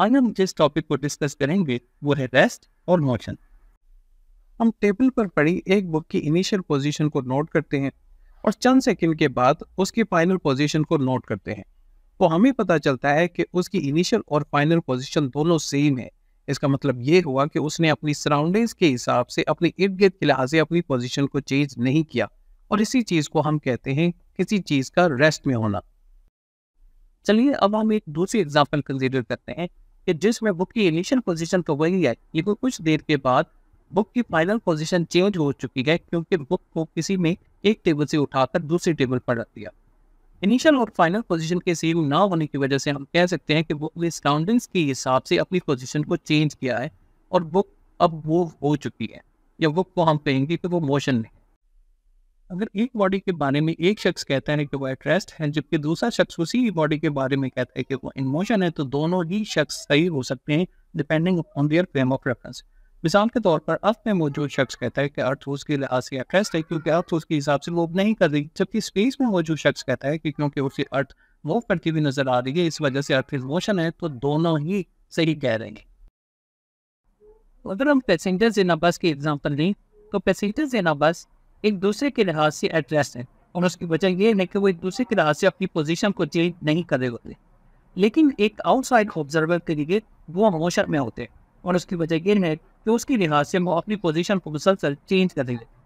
आज हम जिस टॉपिक को डिस्कस करेंगे वो है रेस्ट और मोशन हम टेबल पर पड़ी एक बुक की इनिशियल पोजीशन को नोट करते हैं और चंद सेकंड के बाद उसकी फाइनल पोजीशन को नोट करते हैं तो हमें पता चलता है कि उसकी इनिशियल और फाइनल पोजीशन दोनों सेम है इसका मतलब ये हुआ कि उसने अपनी सराउंडिंग्स के हिसाब से अपनी इर्द गिर्द के लिहाज से अपनी पोजीशन को चेंज नहीं किया और इसी चीज़ को हम कहते हैं किसी चीज़ का रेस्ट में होना चलिए अब हम एक दूसरी एग्जाम्पल कंसिडर करते हैं कि जिसमें बुक की इनिशियल पोजीशन तो वही है लेकिन कुछ देर के बाद बुक की फाइनल पोजीशन चेंज हो चुकी है क्योंकि बुक को किसी में एक टेबल से उठाकर दूसरी टेबल पर रख दिया इनिशियल और फाइनल पोजीशन के सेम ना होने की वजह से हम कह सकते हैं कि बुक ने सराउंडिंग्स के हिसाब से अपनी पोजीशन को चेंज किया है और बुक अब वो हो चुकी है या बुक को हम कहेंगे कि तो वो मोशन नहीं अगर एक बॉडी के बारे में एक शख्स कहता है कि वो एट रेस्ट है जबकि दूसरा शख्स उसी बॉडी के बारे में कहता है कि वो इन मोशन है तो दोनों ही शख्स सही हो सकते हैं depending on their frame of reference मिसाल के तौर पर अर्थ में मौजूद शख्स कहता है कि अर्थ उसके लिहाज से एट रेस्ट है क्योंकि अर्थ उसके हिसाब से मूव नहीं कर रही जबकि स्पेस में मौजूद शख्स कहता है कि क्योंकि उसकी अर्थ मूव करती हुई नजर आ रही है इस वजह से अर्थ इन मोशन है तो दोनों ही सही कह रहे हैं अगर हम पैसेंजर्स इन बस की एग्जाम्पल लें तो पैसेंजर्स इन बस एक दूसरे के लिहाज से एड्रेस है और उसकी वजह यह है कि वो एक दूसरे के लिहाज से अपनी पोजीशन को चेंज नहीं कर रहे होते लेकिन एक आउटसाइड ऑब्जर्वर के लिए वो हमेशा में होते हैं और उसकी वजह यह है कि उसके लिहाज से वो अपनी पोजिशन को मुसलसल चेंज कर रहे होते